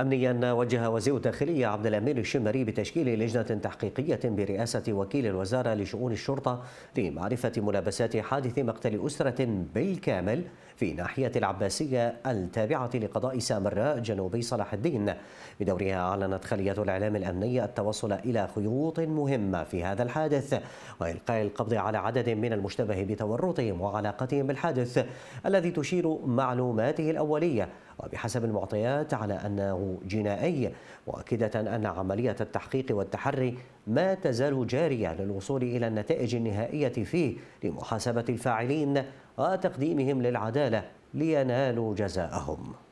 أمنيا وجه وزير الداخلية عبد الأمين الشمري بتشكيل لجنة تحقيقية برئاسة وكيل الوزارة لشؤون الشرطة لمعرفة ملابسات حادث مقتل أسرة بالكامل في ناحية العباسية التابعة لقضاء سامراء جنوبي صلاح الدين بدورها أعلنت خلية الإعلام الأمني التوصل إلى خيوط مهمة في هذا الحادث وإلقاء القبض على عدد من المشتبه بتورطهم وعلاقتهم بالحادث الذي تشير معلوماته الأولية وبحسب المعطيات على أنه جنائي مؤكدة أن عملية التحقيق والتحري ما تزال جارية للوصول إلى النتائج النهائية فيه لمحاسبة الفاعلين وتقديمهم للعدالة لينالوا جزاءهم